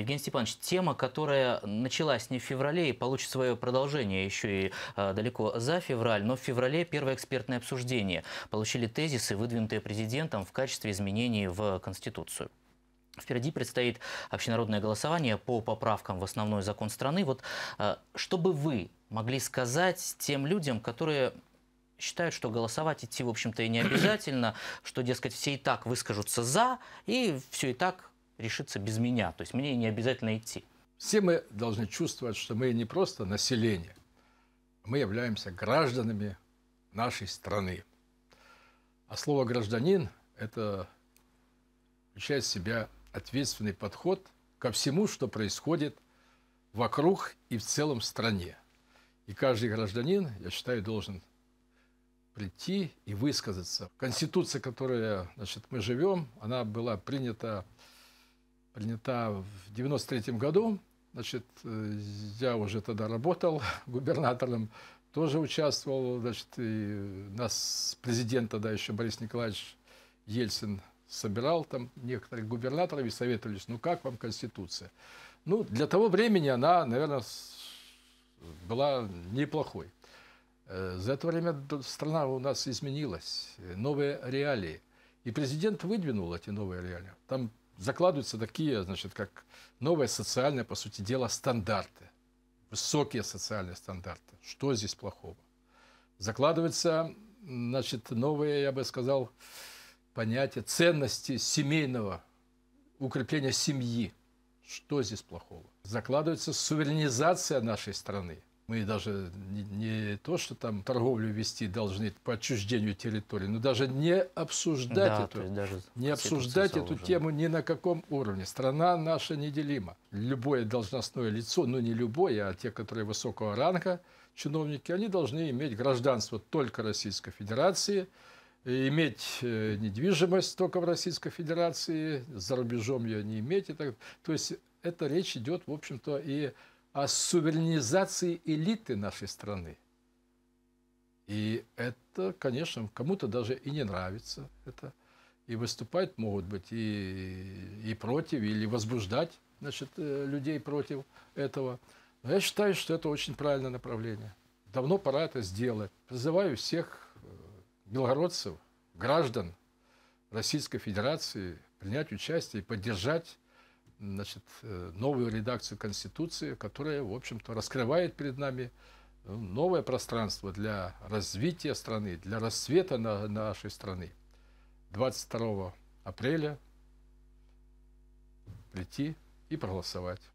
Евгений Степанович, тема, которая началась не в феврале и получит свое продолжение еще и а, далеко за февраль, но в феврале первое экспертное обсуждение. Получили тезисы, выдвинутые президентом в качестве изменений в Конституцию. Впереди предстоит общенародное голосование по поправкам в основной закон страны. Вот а, чтобы вы могли сказать тем людям, которые считают, что голосовать идти, в общем-то, и не обязательно, что, дескать, все и так выскажутся «за», и все и так решится без меня. То есть мне не обязательно идти. Все мы должны чувствовать, что мы не просто население. Мы являемся гражданами нашей страны. А слово «гражданин» – это включает в себя ответственный подход ко всему, что происходит вокруг и в целом стране. И каждый гражданин, я считаю, должен прийти и высказаться. Конституция, которая значит, мы живем, она была принята принята в 93 году. Значит, э, я уже тогда работал губернатором, тоже участвовал. Значит, и нас президент тогда еще Борис Николаевич Ельцин собирал там некоторых губернаторов и советовались, ну как вам Конституция? Ну, для того времени она, наверное, была неплохой. Э, за это время страна у нас изменилась, новые реалии. И президент выдвинул эти новые реалии. Там закладываются такие, значит, как новые социальные, по сути дела, стандарты. Высокие социальные стандарты. Что здесь плохого? Закладываются, значит, новые, я бы сказал, понятия, ценности семейного, укрепления семьи. Что здесь плохого? Закладывается суверенизация нашей страны. Мы даже не, не то, что там торговлю вести должны по отчуждению территории, но даже не обсуждать да, эту, даже не обсуждать эту уже. тему ни на каком уровне. Страна наша неделима. Любое должностное лицо, ну не любое, а те, которые высокого ранга, чиновники, они должны иметь гражданство только Российской Федерации, э, иметь э, недвижимость только в Российской Федерации, за рубежом ее не иметь. И так. То есть это речь идет, в общем-то, и о суверенизации элиты нашей страны. И это, конечно, кому-то даже и не нравится. Это и выступать могут быть и, и против, или возбуждать значит, э, людей против этого. Но я считаю, что это очень правильное направление. Давно пора это сделать. Призываю всех э, белгородцев, граждан Российской Федерации принять участие и поддержать значит, э, новую редакцию Конституции, которая, в общем-то, раскрывает перед нами э, новое пространство для развития страны, для рассвета нашей страны. 22 апреля прийти и проголосовать.